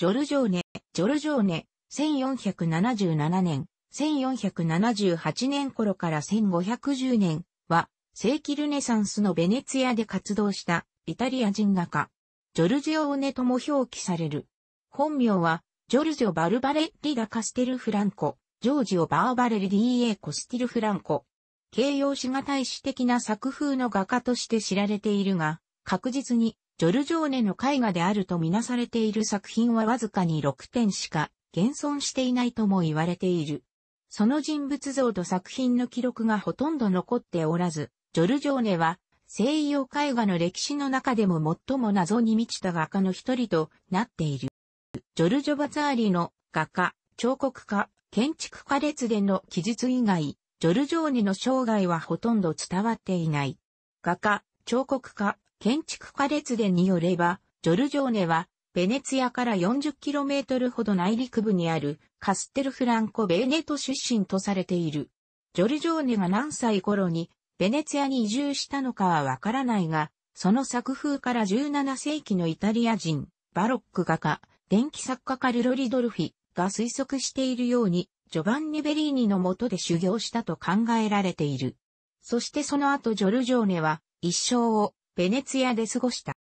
ジョルジョーネ、ジョルジョーネ、1477年、1478年頃から1510年は、世紀ルネサンスのベネツィアで活動したイタリア人画家、ジョルジオーネとも表記される。本名は、ジョルジョ・バルバレッリ・ダ・カステル・フランコ、ジョージオ・バーバレリ・ディエ・コスティル・フランコ。形容詞が大詞的な作風の画家として知られているが、確実にジョルジョーネの絵画であるとみなされている作品はわずかに6点しか現存していないとも言われている。その人物像と作品の記録がほとんど残っておらず、ジョルジョーネは西洋絵画の歴史の中でも最も謎に満ちた画家の一人となっている。ジョルジョ・バツァーリの画家、彫刻家、建築家列での記述以外、ジョルジョーネの生涯はほとんど伝わっていない。画家、彫刻家、建築家列伝によれば、ジョルジョーネは、ベネツィアから 40km ほど内陸部にあるカステルフランコ・ベーネト出身とされている。ジョルジョーネが何歳頃にベネツィアに移住したのかはわからないが、その作風から17世紀のイタリア人、バロック画家、電気作家カルロ・リドルフィが推測しているように、ジョバンニ・ベリーニの下で修行したと考えられている。そしてその後ジョルジョーネは一生をベネツィアで過ごした。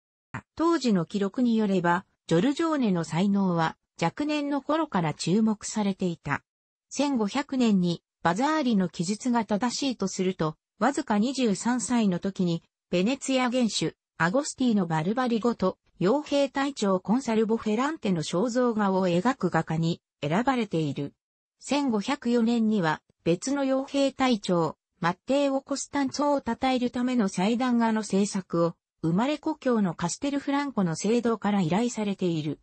当時の記録によれば、ジョルジョーネの才能は若年の頃から注目されていた。1500年にバザーリの記述が正しいとすると、わずか23歳の時に、ベネツィア元首、アゴスティのバルバリゴと、傭兵隊長コンサルボ・フェランテの肖像画を描く画家に選ばれている。1504年には別の傭兵隊長、マッテーオ・コスタンツォを称えるための祭壇画の制作を、生まれ故郷のカステルフランコの聖堂から依頼されている。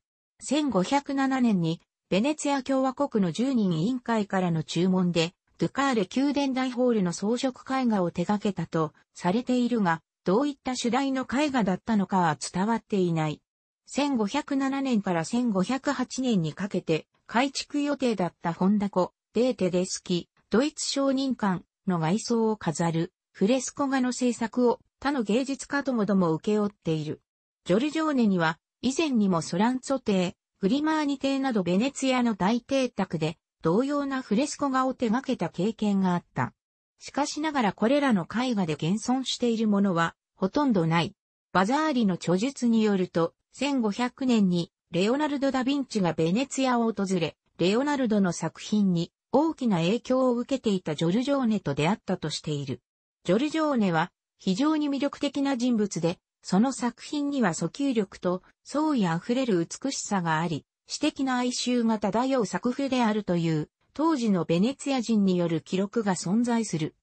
1507年に、ベネツィア共和国の10人委員会からの注文で、ドゥカール宮殿大ホールの装飾絵画を手掛けたとされているが、どういった主題の絵画だったのかは伝わっていない。1507年から1508年にかけて改築予定だったホンダコ、デーテデスキ、ドイツ商人館、の外装を飾るフレスコ画の制作を他の芸術家ともども請け負っている。ジョルジョーネには以前にもソランツォ邸、グリマーニ邸などベネツィアの大邸宅で同様なフレスコ画を手掛けた経験があった。しかしながらこれらの絵画で現存しているものはほとんどない。バザーリの著述によると、1500年にレオナルド・ダ・ヴィンチがベネツィアを訪れ、レオナルドの作品に大きな影響を受けていたジョルジョーネと出会ったとしている。ジョルジョーネは非常に魅力的な人物で、その作品には訴求力と創意あふれる美しさがあり、詩的な哀愁が漂う作風であるという、当時のベネツィア人による記録が存在する。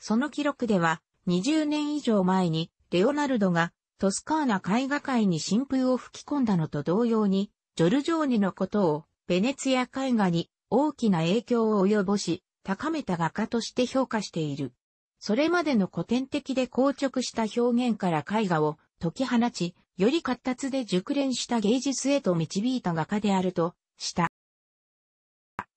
その記録では、20年以上前に、レオナルドがトスカーナ絵画界に新風を吹き込んだのと同様に、ジョルジョーネのことをベネツィア絵画に大きな影響を及ぼし、高めた画家として評価している。それまでの古典的で硬直した表現から絵画を解き放ち、より活発で熟練した芸術へと導いた画家であると、した。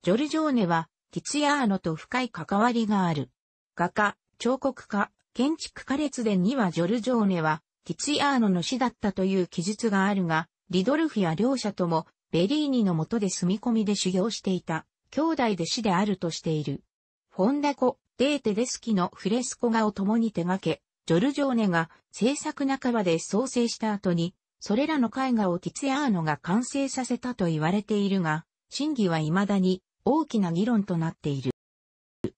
ジョルジョーネは、ティツィアーノと深い関わりがある。画家、彫刻家、建築家列伝にはジョルジョーネは、ティツィアーノの死だったという記述があるが、リドルフや両者ともベリーニの下で住み込みで修行していた、兄弟弟子であるとしている。フォンダコ、デーテデスキのフレスコ画を共に手掛け、ジョルジョーネが制作半ばで創生した後に、それらの絵画をティツヤーノが完成させたと言われているが、真偽は未だに大きな議論となっている。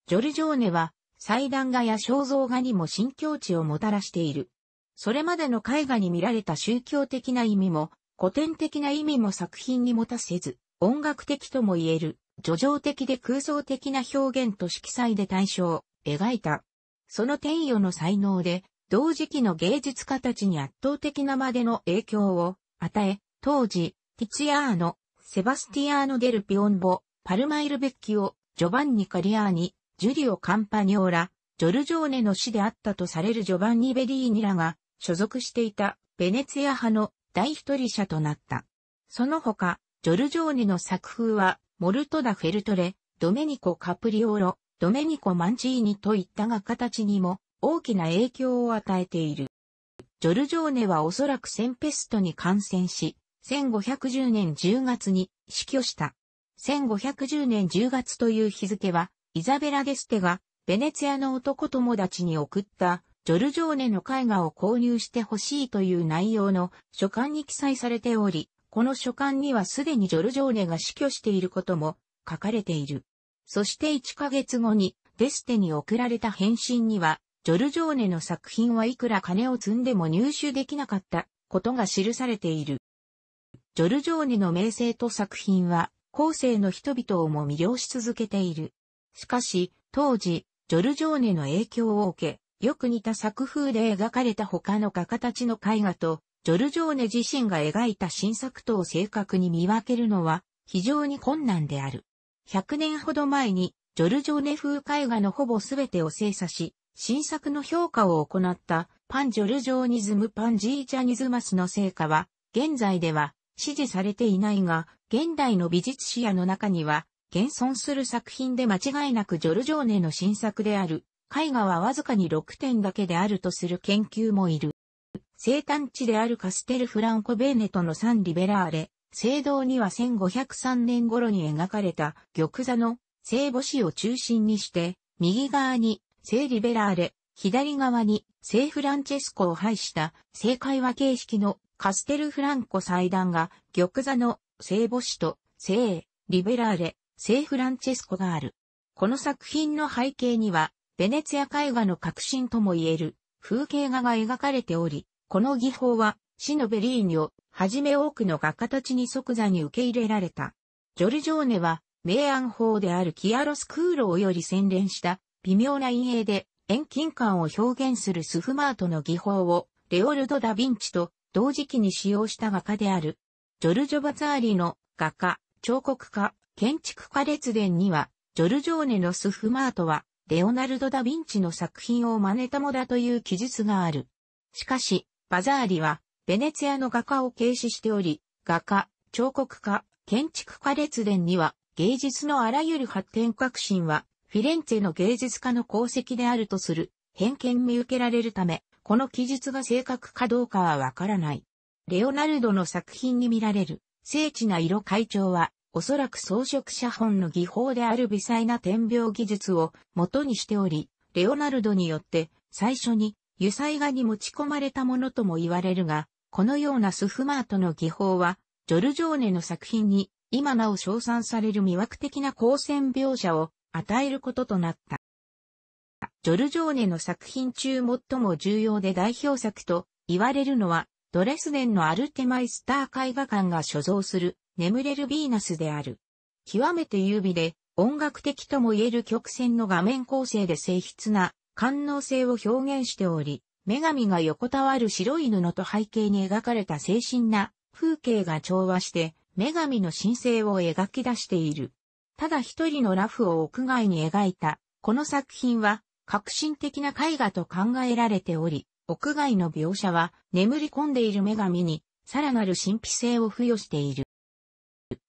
ジョルジョーネは、祭壇画や肖像画にも新境地をもたらしている。それまでの絵画に見られた宗教的な意味も、古典的な意味も作品に持たせず、音楽的とも言える、叙情的で空想的な表現と色彩で対象を描いた。その天与の才能で、同時期の芸術家たちに圧倒的なまでの影響を与え、当時、ティチアーノ、セバスティアーノ・デル・ピオンボ、パルマイル・ベッキオ、ジョバンニ・カリアーニ、ジュリオ・カンパニオーラ、ジョルジョーネの死であったとされるジョバンニ・ベリーニらが所属していたベネツィア派の大一人者となった。その他、ジョルジョーニの作風は、モルトダ・フェルトレ、ドメニコ・カプリオロ、ドメニコ・マンチーニといったが形にも大きな影響を与えている。ジョルジョーネはおそらくセンペストに感染し、1510年10月に死去した。1510年10月という日付は、イザベラ・デステが、ベネツィアの男友達に送ったジョルジョーネの絵画を購入してほしいという内容の書簡に記載されており、この書簡にはすでにジョルジョーネが死去していることも書かれている。そして1ヶ月後にデステに送られた返信には、ジョルジョーネの作品はいくら金を積んでも入手できなかったことが記されている。ジョルジョーネの名声と作品は後世の人々をも魅了し続けている。しかし、当時、ジョルジョーネの影響を受け、よく似た作風で描かれた他の画家たちの絵画と、ジョルジョーネ自身が描いた新作とを正確に見分けるのは非常に困難である。100年ほど前に、ジョルジョーネ風絵画のほぼ全てを精査し、新作の評価を行ったパンジョルジョーニズムパンジージャニズマスの成果は、現在では支持されていないが、現代の美術史野の中には、現存する作品で間違いなくジョルジョーネの新作である、絵画はわずかに6点だけであるとする研究もいる。生誕地であるカステルフランコベーネとのサン・リベラーレ、聖堂には1503年頃に描かれた玉座の聖母子を中心にして、右側に聖リベラーレ、左側に聖フランチェスコを配した聖会話形式のカステルフランコ祭壇が玉座の聖母子と聖リベラーレ、聖フランチェスコがある。この作品の背景にはベネツィア絵画の革新とも言える風景画が描かれており、この技法は、シノベリーニをはじめ多くの画家たちに即座に受け入れられた。ジョルジョーネは、明暗法であるキアロスクーローより洗練した、微妙な陰影で、遠近感を表現するスフマートの技法を、レオルド・ダ・ヴィンチと同時期に使用した画家である。ジョルジョ・バツァーリの画家、彫刻家、建築家列伝には、ジョルジョーネのスフマートはレオナルド・ダ・ヴィンチの作品を真似たもだという記述がある。しかし、バザーリは、ベネツィアの画家を軽視しており、画家、彫刻家、建築家列伝には、芸術のあらゆる発展革新は、フィレンツェの芸術家の功績であるとする、偏見見受けられるため、この記述が正確かどうかはわからない。レオナルドの作品に見られる、精緻な色階調は、おそらく装飾写本の技法である微細な点描技術を元にしており、レオナルドによって最初に油彩画に持ち込まれたものとも言われるが、このようなスフマートの技法は、ジョルジョーネの作品に今なお称賛される魅惑的な光線描写を与えることとなった。ジョルジョーネの作品中最も重要で代表作と言われるのはドレスデンのアルテマイスター絵画館が所蔵する眠れるヴィーナスである。極めて優美で音楽的とも言える曲線の画面構成で静筆な官能性を表現しており、女神が横たわる白い布と背景に描かれた精神な風景が調和して女神の神聖を描き出している。ただ一人のラフを屋外に描いた、この作品は革新的な絵画と考えられており、屋外の描写は、眠り込んでいる女神に、さらなる神秘性を付与している。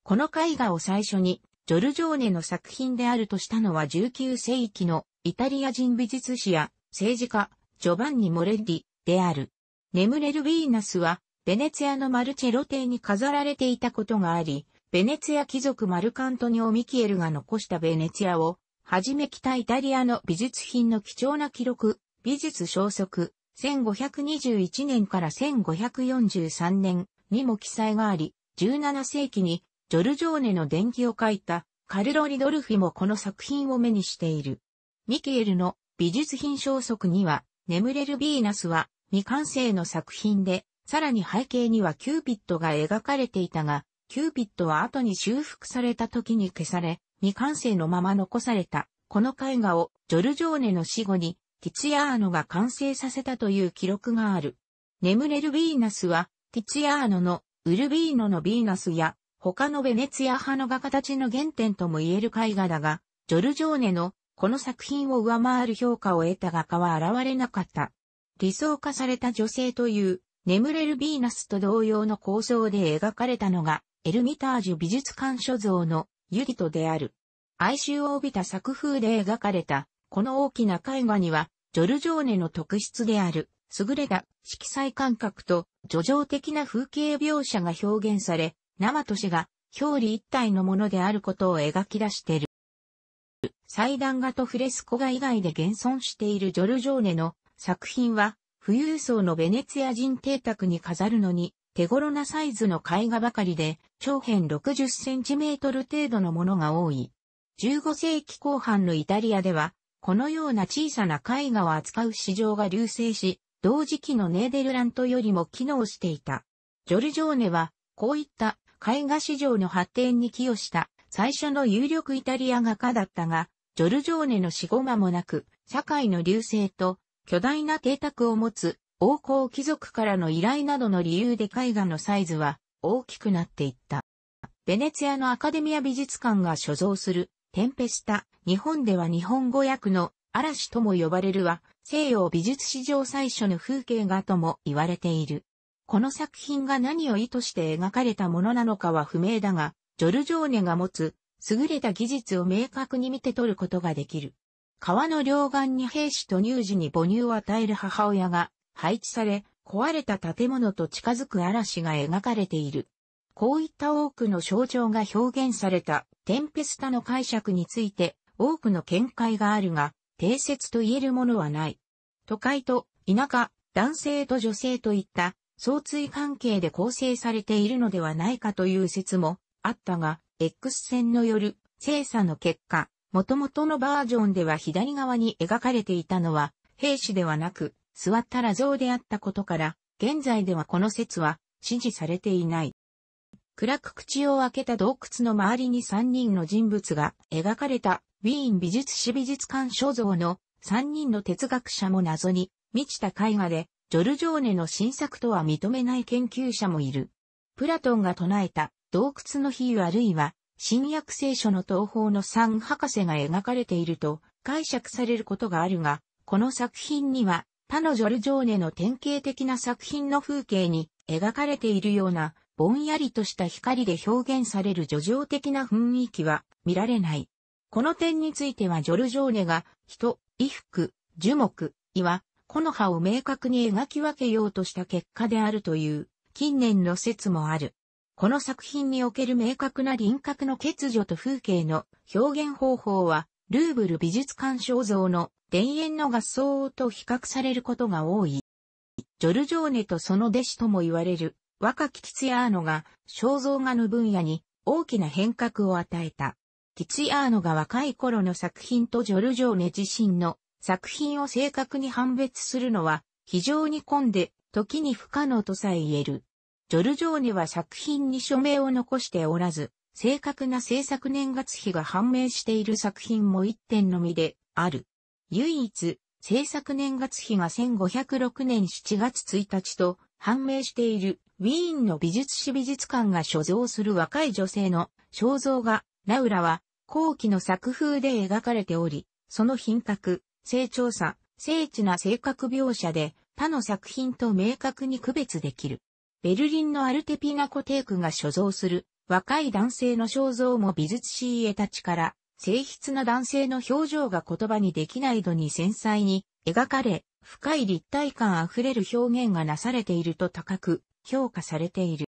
この絵画を最初に、ジョルジョーネの作品であるとしたのは19世紀のイタリア人美術史や政治家、ジョバンニ・モレッリである。眠れるヴィーナスは、ベネツィアのマルチェロ邸に飾られていたことがあり、ベネツィア貴族マルカントニオ・ミキエルが残したベネツィアを、はじめ北イタリアの美術品の貴重な記録、美術消息、1521年から1543年にも記載があり、17世紀にジョルジョーネの伝記を書いたカルロ・リドルフィもこの作品を目にしている。ミキエルの美術品消息には、眠れるヴィーナスは未完成の作品で、さらに背景にはキューピッドが描かれていたが、キューピッドは後に修復された時に消され、未完成のまま残された、この絵画をジョルジョーネの死後にティツィアーノが完成させたという記録がある。眠れるヴィーナスは、ティツィアーノのウルビーノのヴィーナスや、他のベネツィア派の画家たちの原点とも言える絵画だが、ジョルジョーネのこの作品を上回る評価を得た画家は現れなかった。理想化された女性という、眠れるヴィーナスと同様の構想で描かれたのが、エルミタージュ美術館所蔵のユリトである。哀愁を帯びた作風で描かれたこの大きな絵画には、ジョルジョーネの特質である、優れた色彩感覚と、叙情的な風景描写が表現され、生と死が表裏一体のものであることを描き出している。祭壇画とフレスコ画以外で現存しているジョルジョーネの作品は、富裕層のベネツィア人邸宅に飾るのに、手頃なサイズの絵画ばかりで、長辺60センチメートル程度のものが多い。15世紀後半のイタリアでは、このような小さな絵画を扱う市場が隆盛し、同時期のネーデルラントよりも機能していた。ジョルジョーネは、こういった絵画市場の発展に寄与した最初の有力イタリア画家だったが、ジョルジョーネの死後間もなく、社会の隆盛と巨大な邸宅を持つ王侯貴族からの依頼などの理由で絵画のサイズは大きくなっていった。ベネツィアのアカデミア美術館が所蔵するテンペスタ、日本では日本語訳の嵐とも呼ばれるは、西洋美術史上最初の風景画とも言われている。この作品が何を意図して描かれたものなのかは不明だが、ジョルジョーネが持つ優れた技術を明確に見て取ることができる。川の両岸に兵士と乳児に母乳を与える母親が配置され、壊れた建物と近づく嵐が描かれている。こういった多くの象徴が表現されたテンペスタの解釈について多くの見解があるが、定説と言えるものはない。都会と田舎、男性と女性といった相対関係で構成されているのではないかという説もあったが、X 線のよる精査の結果、元々のバージョンでは左側に描かれていたのは兵士ではなく座ったら像であったことから、現在ではこの説は支持されていない。暗く口を開けた洞窟の周りに3人の人物が描かれたウィーン美術史美術館所蔵の3人の哲学者も謎に満ちた絵画で、ジョルジョーネの新作とは認めない研究者もいる。プラトンが唱えた洞窟の比喩あるいは新約聖書の東方の3博士が描かれていると解釈されることがあるが、この作品には他のジョルジョーネの典型的な作品の風景に描かれているようなぼんやりとした光で表現される叙情的な雰囲気は見られない。この点についてはジョルジョーネが人、衣服、樹木、岩、木の葉を明確に描き分けようとした結果であるという近年の説もある。この作品における明確な輪郭の欠如と風景の表現方法は、ルーブル美術館肖像の田園の合奏と比較されることが多い。ジョルジョーネとその弟子とも言われる若きキツヤアーノが肖像画の分野に大きな変革を与えた。キツヤアーノが若い頃の作品とジョルジョーネ自身の作品を正確に判別するのは非常に混んで時に不可能とさえ言える。ジョルジョーネは作品に署名を残しておらず、正確な制作年月日が判明している作品も1点のみである。唯一、制作年月日が1506年7月1日と判明しているウィーンの美術史美術館が所蔵する若い女性の肖像画、ラウラは後期の作風で描かれており、その品格、成長さ、精緻な性格描写で他の作品と明確に区別できる。ベルリンのアルテピナコテークが所蔵する若い男性の肖像も美術師家たちから性質な男性の表情が言葉にできない度に繊細に描かれ、深い立体感あふれる表現がなされていると高く評価されている。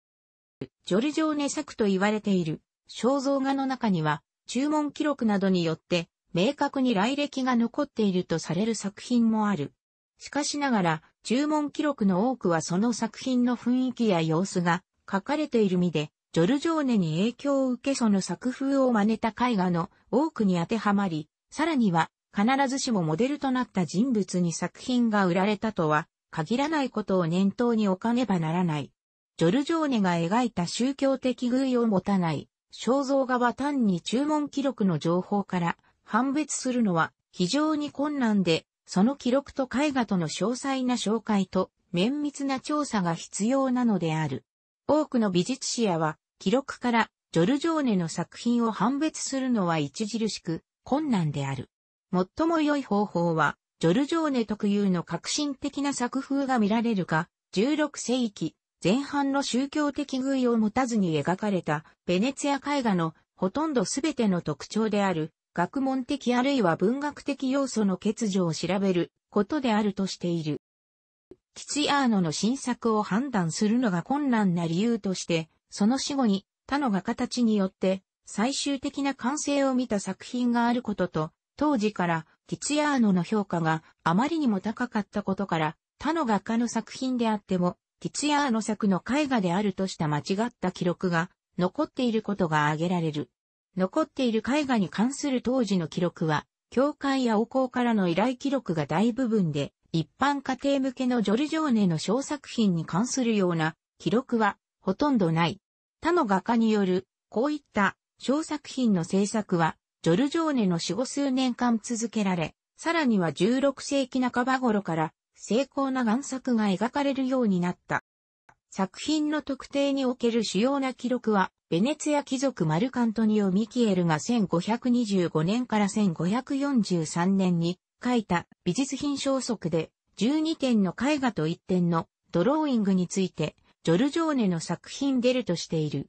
ジョルジョーネ作と言われている肖像画の中には、注文記録などによって明確に来歴が残っているとされる作品もある。しかしながら、注文記録の多くはその作品の雰囲気や様子が書かれている身で、ジョルジョーネに影響を受けその作風を真似た絵画の多くに当てはまり、さらには必ずしもモデルとなった人物に作品が売られたとは限らないことを念頭に置かねばならない。ジョルジョーネが描いた宗教的偶意を持たない、肖像画は単に注文記録の情報から判別するのは非常に困難で、その記録と絵画との詳細な紹介と綿密な調査が必要なのである。多くの美術史やは、記録からジョルジョーネの作品を判別するのは著しく困難である。最も良い方法は、ジョルジョーネ特有の革新的な作風が見られるか、16世紀前半の宗教的具意を持たずに描かれたベネツィア絵画のほとんどすべての特徴である学問的あるいは文学的要素の欠如を調べることであるとしている。ティツィアーノの新作を判断するのが困難な理由として、その死後に他の画家たちによって最終的な完成を見た作品があることと、当時からティツヤーノの評価があまりにも高かったことから、他の画家の作品であっても、ティツヤーノ作の絵画であるとした間違った記録が残っていることが挙げられる。残っている絵画に関する当時の記録は、教会や王香からの依頼記録が大部分で、一般家庭向けのジョルジョーネの小作品に関するような記録はほとんどない。他の画家による、こういった小作品の制作はジョルジョーネの死後数年間続けられ、さらには16世紀半ば頃から精巧な贋作が描かれるようになった。作品の特定における主要な記録は、ベネツヤ貴族マルカントニオ・ミキエルが1525年から1543年に書いた美術品小則で12点の絵画と1点のドローイングについてジョルジョーネの作品出るとしている。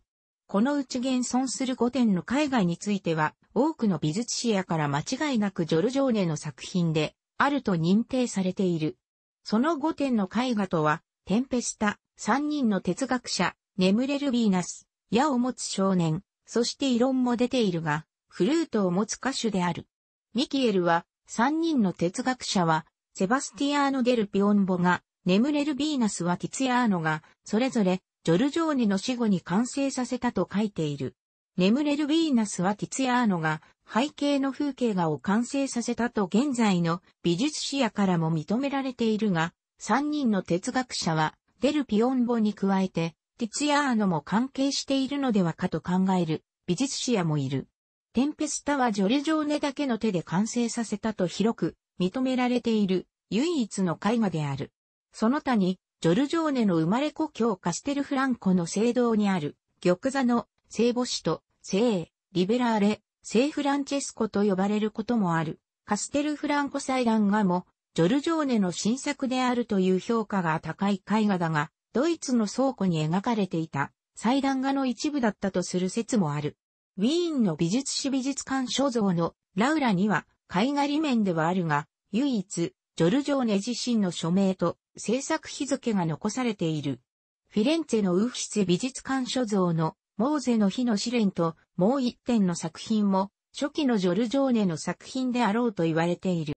このうち現存する5点の絵画については、多くの美術史やから間違いなくジョルジョーネの作品で、あると認定されている。その5点の絵画とは、テンペスタ、3人の哲学者、眠れるヴィーナス、矢を持つ少年、そして異論も出ているが、フルートを持つ歌手である。ミキエルは、3人の哲学者は、セバスティアーノ・デル・ピオンボが、眠れるヴィーナスはティツィアーノが、それぞれジョルジョーニの死後に完成させたと書いている。眠れるヴィーナスはティツィアーノが背景の風景画を完成させたと現在の美術史野からも認められているが、3人の哲学者はデルピオンボに加えてティツィアーノも関係しているのではかと考える美術史野もいる。テンペスタはジョルジョーネだけの手で完成させたと広く認められている唯一の絵画である。その他にジョルジョーネの生まれ故郷カステルフランコの聖堂にある、玉座の聖母子と聖リベラーレ、聖フランチェスコと呼ばれることもある。カステルフランコ祭壇画も、ジョルジョーネの新作であるという評価が高い絵画だが、ドイツの倉庫に描かれていた祭壇画の一部だったとする説もある。ウィーンの美術史美術館所蔵のラウラには絵画裏面ではあるが、唯一ジョルジョーネ自身の署名と制作日付が残されている。フィレンツェのウフィセ美術館所蔵のモーゼの日の試練ともう一点の作品も初期のジョルジョーネの作品であろうと言われている。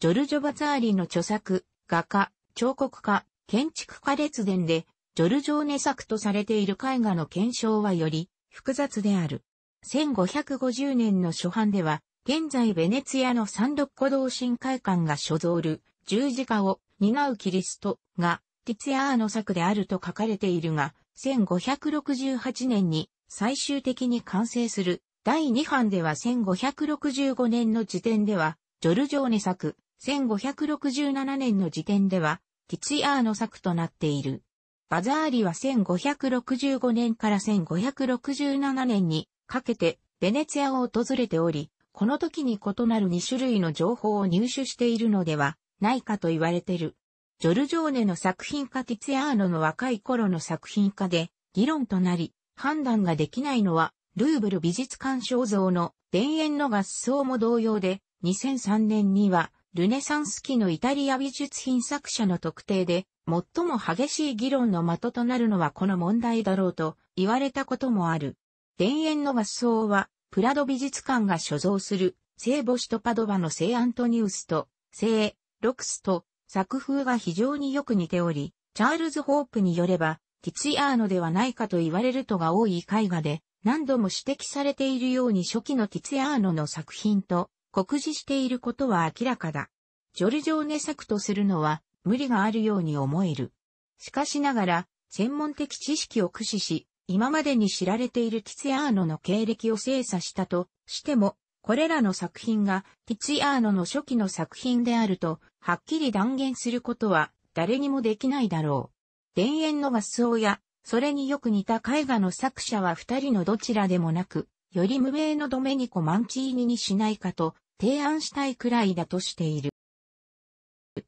ジョルジョ・バツーリの著作、画家、彫刻家、建築家列伝で、ジョルジョーネ作とされている絵画の検証はより複雑である。1550年の初版では、現在ベネツィアの三六古道コ会館が所蔵る十字架を担うキリストがティツィアーの作であると書かれているが、1568年に最終的に完成する第2版では1565年の時点では、ジョルジョーネ作、1567年の時点では、ティツィアーの作となっている。バザーリは1565年から1567年にかけてベネツィアを訪れており、この時に異なる2種類の情報を入手しているのではないかと言われてる。ジョルジョーネの作品家ティツヤーノの若い頃の作品家で議論となり判断ができないのはルーブル美術館肖像の田園の合奏も同様で2003年にはルネサンス期のイタリア美術品作者の特定で最も激しい議論の的となるのはこの問題だろうと言われたこともある。田園の合奏はプラド美術館が所蔵する、聖母子とパドバの聖アントニウスと、聖、ロクスと、作風が非常によく似ており、チャールズ・ホープによれば、ティツィアーノではないかと言われるとが多い絵画で、何度も指摘されているように初期のティツィアーノの作品と、酷似していることは明らかだ。ジョルジョーネ作とするのは、無理があるように思える。しかしながら、専門的知識を駆使し、今までに知られているティツィアーノの経歴を精査したとしても、これらの作品がティツィアーノの初期の作品であると、はっきり断言することは誰にもできないだろう。田園の合奏や、それによく似た絵画の作者は二人のどちらでもなく、より無名のドメニコ・マンチーニにしないかと提案したいくらいだとしている。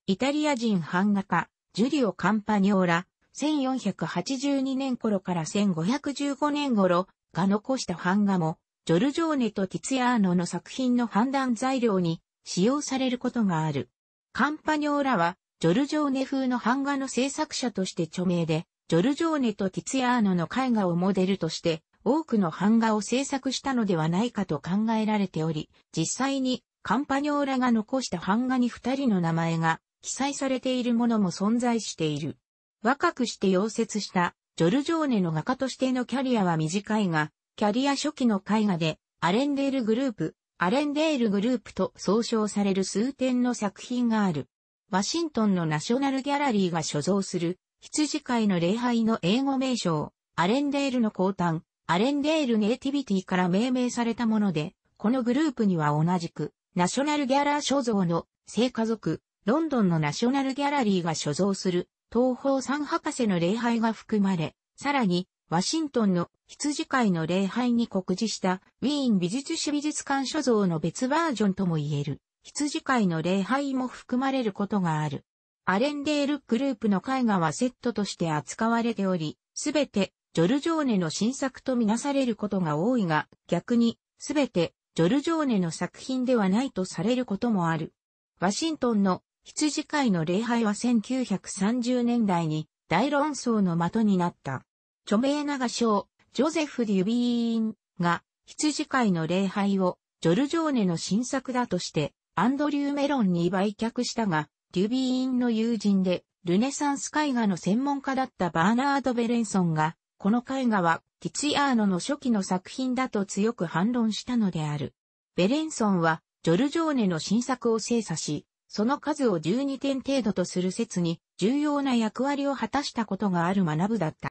イタリア人版画家、ジュリオ・カンパニョーラ、1482年頃から1515年頃が残した版画も、ジョルジョーネとティツヤーノの作品の判断材料に使用されることがある。カンパニョーラは、ジョルジョーネ風の版画の制作者として著名で、ジョルジョーネとティツヤーノの絵画をモデルとして、多くの版画を制作したのではないかと考えられており、実際にカンパニョーラが残した版画に二人の名前が記載されているものも存在している。若くして溶接したジョルジョーネの画家としてのキャリアは短いが、キャリア初期の絵画でアレンデールグループ、アレンデールグループと総称される数点の作品がある。ワシントンのナショナルギャラリーが所蔵する羊飼いの礼拝の英語名称、アレンデールの降誕、アレンデールネイティビティから命名されたもので、このグループには同じく、ナショナルギャラー所蔵の聖家族、ロンドンのナショナルギャラリーが所蔵する東方三博士の礼拝が含まれ、さらに、ワシントンの羊飼いの礼拝に告示したウィーン美術史美術館所蔵の別バージョンとも言える羊飼いの礼拝も含まれることがある。アレンデールグループの絵画はセットとして扱われており、すべてジョルジョーネの新作とみなされることが多いが、逆にすべてジョルジョーネの作品ではないとされることもある。ワシントンの羊飼いの礼拝は1930年代に大論争の的になった。著名な画商、ジョゼフ・デュビーンが羊飼いの礼拝をジョルジョーネの新作だとしてアンドリュー・メロンに売却したが、デュビーンの友人でルネサンス絵画の専門家だったバーナード・ベレンソンが、この絵画はティツィアーノの初期の作品だと強く反論したのである。ベレンソンはジョルジョーネの新作を精査し、その数を12点程度とする説に重要な役割を果たしたことがある学部だった。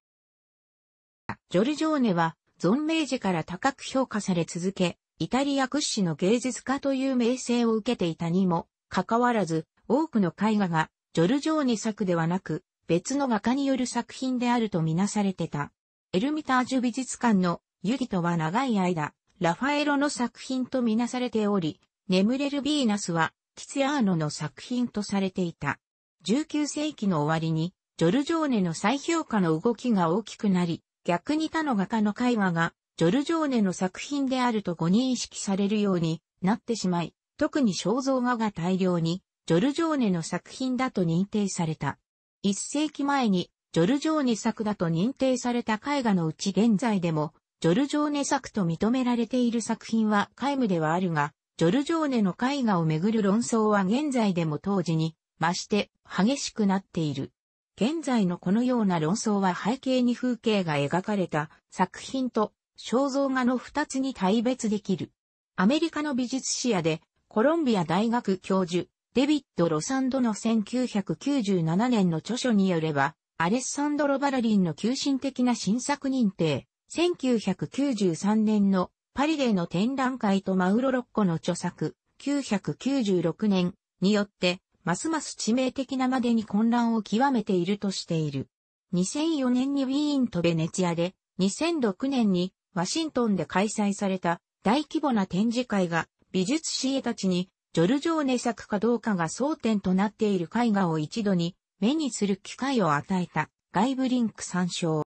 ジョルジョーネは存命時から高く評価され続け、イタリア屈指の芸術家という名声を受けていたにも、かかわらず多くの絵画がジョルジョーネ作ではなく別の画家による作品であるとみなされてた。エルミタージュ美術館のユギトは長い間、ラファエロの作品とみなされており、眠れるヴィーナスはキツィアーノの作品とされていた。19世紀の終わりに、ジョルジョーネの再評価の動きが大きくなり、逆に他の画家の絵画が、ジョルジョーネの作品であると誤認識されるようになってしまい、特に肖像画が大量に、ジョルジョーネの作品だと認定された。1世紀前に、ジョルジョーネ作だと認定された絵画のうち現在でも、ジョルジョーネ作と認められている作品は皆無ではあるが、ジョルジョーネの絵画をめぐる論争は現在でも当時に、まして激しくなっている。現在のこのような論争は背景に風景が描かれた作品と肖像画の二つに対別できる。アメリカの美術視野でコロンビア大学教授デビッド・ロサンドの1997年の著書によれば、アレッサンドロ・バラリンの急進的な新作認定、1993年のパリでの展覧会とマウロロッコの著作、996年によって、ますます致命的なまでに混乱を極めているとしている。2004年にウィーンとベネチアで、2006年にワシントンで開催された大規模な展示会が美術師へたちにジョルジョーネ作かどうかが争点となっている絵画を一度に目にする機会を与えた外部リンク参照。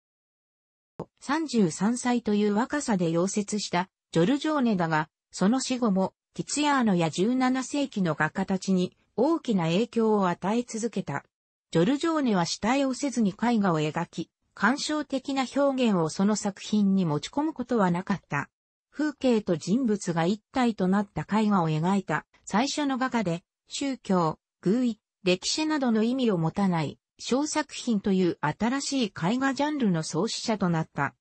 33歳という若さで溶接したジョルジョーネだが、その死後もティツヤーノや17世紀の画家たちに大きな影響を与え続けた。ジョルジョーネは死体をせずに絵画を描き、感傷的な表現をその作品に持ち込むことはなかった。風景と人物が一体となった絵画を描いた最初の画家で、宗教、偶意、歴史などの意味を持たない小作品という新しい絵画ジャンルの創始者となった。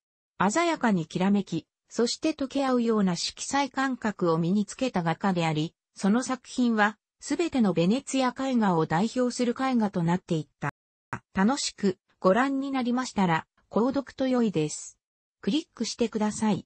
鮮やかにきらめき、そして溶け合うような色彩感覚を身につけた画家であり、その作品は、すべてのベネツィア絵画を代表する絵画となっていった。楽しくご覧になりましたら、購読と良いです。クリックしてください。